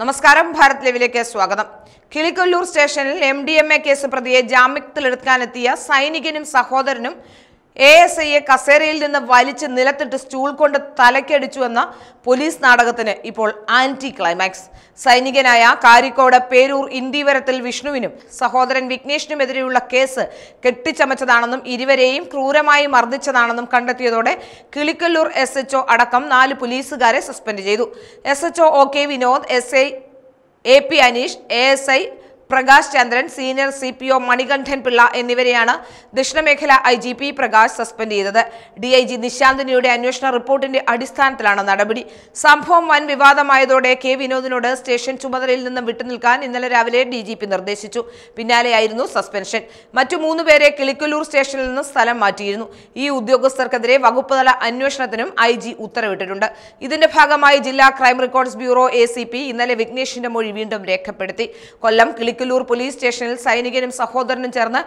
നമസ്കാരം ഭാരത് ലെവിലേക്ക് സ്വാഗതം കിളിക്കൊല്ലൂർ സ്റ്റേഷനിൽ M D M A case പ്രതിയെ ജാമ്യത്തിലെടുക്കാനെത്തിയ സൈനികനും സഹോദരനും എ എസ് ഐയെ കസേരയിൽ നിന്ന് വലിച്ച് നിലത്തിട്ട് സ്റ്റൂൾ കൊണ്ട് എന്ന പോലീസ് നാടകത്തിന് ഇപ്പോൾ ആന്റി ക്ലൈമാക്സ് സൈനികനായ കാരിക്കോട് പേരൂർ ഇന്ദിവരത്തിൽ വിഷ്ണുവിനും സഹോദരൻ വിഘ്നേഷിനുമെതിരെയുള്ള കേസ് കെട്ടിച്ചമച്ചതാണെന്നും ഇരുവരെയും ക്രൂരമായി മർദ്ദിച്ചതാണെന്നും കണ്ടെത്തിയതോടെ കിളിക്കല്ലൂർ എസ് എച്ച്ഒ അടക്കം നാല് പോലീസുകാരെ സസ്പെൻഡ് ചെയ്തു S H O O K Vinod S I A P Aneesh A S I Prakash Chandran senior C P O Manikandan Pillai എന്നിവരെയാണ് ദക്ഷിണമേഖല I G P Prakash suspend ചെയ്തത് ഡി ഐ ജി നിശാന്തിനിയുടെ അന്വേഷണ റിപ്പോർട്ടിന്റെ അടിസ്ഥാനത്തിലാണ് നടപടി സംഭവം വൻ വിവാദമായതോടെ കെ വിനോദിനോട് സ്റ്റേഷൻ ചുമതലയിൽ നിന്നും വിട്ടുനിൽക്കാൻ ഇന്നലെ രാവിലെ ഡി ജി പി നിർദ്ദേശിച്ചു പിന്നാലെയായിരുന്നു സസ്പെൻഷൻ മറ്റു മൂന്നുപേരെ കിളിക്കല്ലൂർ സ്റ്റേഷനിൽ നിന്ന് സ്ഥലം മാറ്റിയിരുന്നു ഈ ഉദ്യോഗസ്ഥർക്കെതിരെ വകുപ്പുതല അന്വേഷണത്തിനും ഐ ജി ഉത്തരവിട്ടിട്ടുണ്ട് ഇതിന്റെ ഭാഗമായി ജില്ലാ ക്രൈം റെക്കോർഡ്സ് ബ്യൂറോ എ ഇന്നലെ വിഘ്നേഷിന്റെ മൊഴി വീണ്ടും രേഖപ്പെടുത്തി കൊല്ലം കിളി ഇരിക്കലൂർ പോലീസ് സ്റ്റേഷനിൽ സൈനികനും സഹോദരനും ചേർന്ന്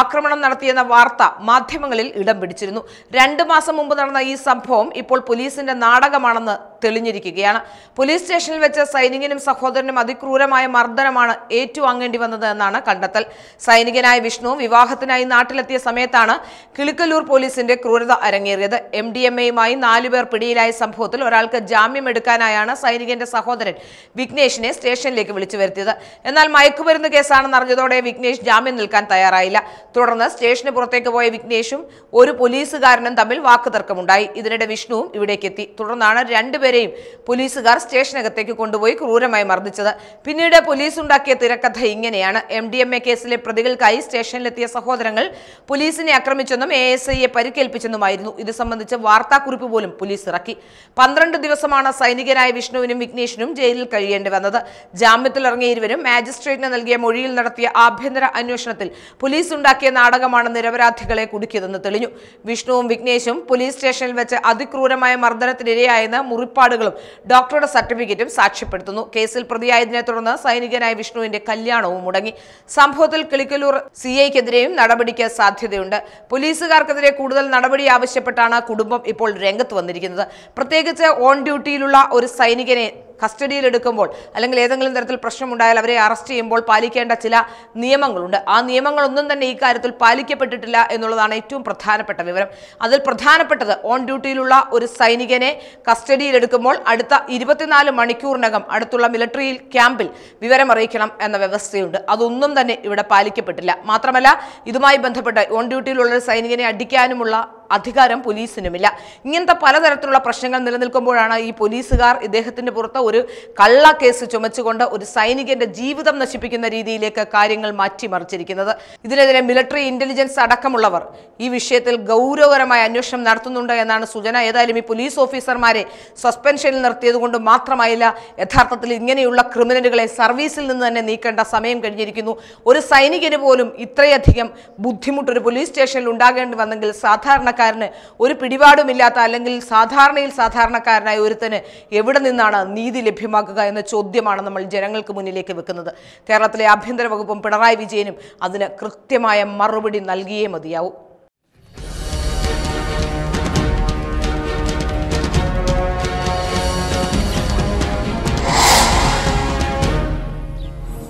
ആക്രമണം നടത്തിയെന്ന വാർത്ത മാധ്യമങ്ങളിൽ ഇടം പിടിച്ചിരുന്നു രണ്ടു മാസം മുമ്പ് നടന്ന ഈ സംഭവം ഇപ്പോൾ പോലീസിന്റെ നാടകമാണെന്ന് തെളിഞ്ഞിരിക്കുകയാണ് പോലീസ് സ്റ്റേഷനിൽ വെച്ച് സൈനികനും സഹോദരനും അതിക്രൂരമായ മർദ്ദനമാണ് ഏറ്റുവാങ്ങേണ്ടി വന്നത് എന്നാണ് കണ്ടെത്തൽ സൈനികനായ വിഷ്ണു വിവാഹത്തിനായി നാട്ടിലെത്തിയ സമയത്താണ് കിളിക്കല്ലൂർ പോലീസിന്റെ ക്രൂരത അരങ്ങേറിയത് എം ഡി എം എയുമായി നാലുപേർ പിടിയിലായ സംഭവത്തിൽ ഒരാൾക്ക് ജാമ്യം എടുക്കാനായാണ് സൈനികന്റെ സഹോദരൻ വിഘ്നേഷിനെ സ്റ്റേഷനിലേക്ക് വിളിച്ചു വരുത്തിയത് എന്നാൽ മയക്കുമരുന്ന് കേസാണെന്ന് അറിഞ്ഞതോടെ വിഘ്നേഷ് ജാമ്യം നിൽക്കാൻ തയ്യാറായില്ല തുടർന്ന് സ്റ്റേഷന് പുറത്തേക്ക് പോയ വിഘ്നേഷും ഒരു പോലീസുകാരനും തമ്മിൽ വാക്കുതർക്കമുണ്ടായി ഇതിനിടെ വിഷ്ണുവും ഇവിടേക്കെത്തി തുടർന്നാണ് രണ്ടുപേരും രണ്ടുപേരെയും പോലീസുകാർ സ്റ്റേഷനകത്തേക്ക് കൊണ്ടുപോയി ക്രൂരമായി മർദ്ദിച്ചത് പിന്നീട് പോലീസ് ഉണ്ടാക്കിയ തിരക്കഥ ഇങ്ങനെയാണ് എം ഡി എം എ കേസിലെ പ്രതികൾക്കായി സ്റ്റേഷനിലെത്തിയ സഹോദരങ്ങൾ പോലീസിനെ ആക്രമിച്ചെന്നും എ എസ് ഐയെ പരിക്കേൽപ്പിച്ചെന്നുമായിരുന്നു ഇത് സംബന്ധിച്ച് വാർത്താക്കുറിപ്പ് പോലും പോലീസ് ഇറക്കി പന്ത്രണ്ട് ദിവസമാണ് സൈനികനായ വിഷ്ണുവിനും വിഘ്നേഷിനും ജയിലിൽ കഴിയേണ്ടി വന്നത് ജാമ്യത്തിലിറങ്ങിയ ഇരുവരും മാജിസ്ട്രേറ്റിന് നൽകിയ മൊഴിയിൽ നടത്തിയ ആഭ്യന്തര അന്വേഷണത്തിൽ പോലീസ് ഉണ്ടാക്കിയ നാടകമാണ് നിരപരാധികളെ കുടുക്കിയതെന്ന് തെളിഞ്ഞു വിഷ്ണുവും വിഘ്നേഷും പോലീസ് സ്റ്റേഷനിൽ വെച്ച് അതിക്രൂരമായ മർദ്ദനത്തിനിരയായെന്ന് മുറിപ്പ് കാർഡുകളും ഡോക്ടറുടെ സർട്ടിഫിക്കറ്റും സാക്ഷ്യപ്പെടുത്തുന്നു കേസിൽ പ്രതിയായതിനെ തുടർന്ന് സൈനികനായ വിഷ്ണുവിന്റെ കല്യാണവും മുടങ്ങി സംഭവത്തിൽ കിളിക്കലൂർ സി ഐക്കെതിരെയും നടപടിക്ക് സാധ്യതയുണ്ട് പോലീസുകാർക്കെതിരെ കൂടുതൽ നടപടി ആവശ്യപ്പെട്ടാണ് കുടുംബം ഇപ്പോൾ രംഗത്ത് വന്നിരിക്കുന്നത് പ്രത്യേകിച്ച് ഓൺ ഡ്യൂട്ടിയിലുള്ള ഒരു സൈനികനെ കസ്റ്റഡിയിൽ എടുക്കുമ്പോൾ അല്ലെങ്കിൽ ഏതെങ്കിലും തരത്തിൽ പ്രശ്നമുണ്ടായാൽ അവരെ അറസ്റ്റ് ചെയ്യുമ്പോൾ പാലിക്കേണ്ട ചില നിയമങ്ങളുണ്ട് ആ നിയമങ്ങളൊന്നും തന്നെ ഈ കാര്യത്തിൽ പാലിക്കപ്പെട്ടിട്ടില്ല എന്നുള്ളതാണ് ഏറ്റവും പ്രധാനപ്പെട്ട വിവരം അതിൽ പ്രധാനപ്പെട്ടത് ഓൺ ഡ്യൂട്ടിയിലുള്ള ഒരു സൈനികനെ കസ്റ്റഡിയിൽ എടുക്കുമ്പോൾ അടുത്ത ഇരുപത്തിനാല് മണിക്കൂറിനകം അടുത്തുള്ള മിലിറ്ററി ക്യാമ്പിൽ വിവരം അറിയിക്കണം എന്ന വ്യവസ്ഥയുണ്ട് അതൊന്നും തന്നെ ഇവിടെ പാലിക്കപ്പെട്ടില്ല മാത്രമല്ല ഇതുമായി ബന്ധപ്പെട്ട് ഓൺ ഡ്യൂട്ടിയിലുള്ള ഒരു സൈനികനെ അടിക്കാനുമുള്ള അധികാരം പോലീസിനുമില്ല ഇങ്ങനത്തെ പലതരത്തിലുള്ള പ്രശ്നങ്ങൾ നിലനിൽക്കുമ്പോഴാണ് ഈ പോലീസുകാർ ഇദ്ദേഹത്തിന്റെ പുറത്ത് ഒരു കള്ള കേസ് ചുമച്ചുകൊണ്ട് ഒരു സൈനികന്റെ ജീവിതം നശിപ്പിക്കുന്ന രീതിയിലേക്ക് കാര്യങ്ങൾ മാറ്റിമറിച്ചിരിക്കുന്നത് ഇതിനെതിരെ മിലിറ്ററി ഇന്റലിജൻസ് അടക്കമുള്ളവർ ഈ വിഷയത്തിൽ ഗൗരവകരമായ അന്വേഷണം നടത്തുന്നുണ്ട് എന്നാണ് സൂചന ഏതായാലും ഈ പോലീസ് ഓഫീസർമാരെ സസ്പെൻഷനിൽ നിർത്തിയത് കൊണ്ട് മാത്രമായില്ല യഥാർത്ഥത്തിൽ ഇങ്ങനെയുള്ള ക്രിമിനലുകളെ സർവീസിൽ നിന്ന് തന്നെ നീക്കേണ്ട സമയം കഴിഞ്ഞിരിക്കുന്നു ഒരു സൈനികന് പോലും ഇത്രയധികം ബുദ്ധിമുട്ട് ഒരു പോലീസ് സ്റ്റേഷനിൽ ഉണ്ടാകേണ്ടി വന്നെങ്കിൽ സാധാരണക്കാർ സാധാരണക്കാരന് ഒരു പിടിപാടുമില്ലാത്ത അല്ലെങ്കിൽ സാധാരണയിൽ സാധാരണക്കാരനായ ഒരുത്തന് എവിടെ നിന്നാണ് നീതി ലഭ്യമാക്കുക എന്ന ചോദ്യമാണ് നമ്മൾ ജനങ്ങൾക്ക് മുന്നിലേക്ക് വെക്കുന്നത് കേരളത്തിലെ ആഭ്യന്തര വകുപ്പും പിണറായി വിജയനും അതിന് കൃത്യമായ മറുപടി നൽകിയേ മതിയാവും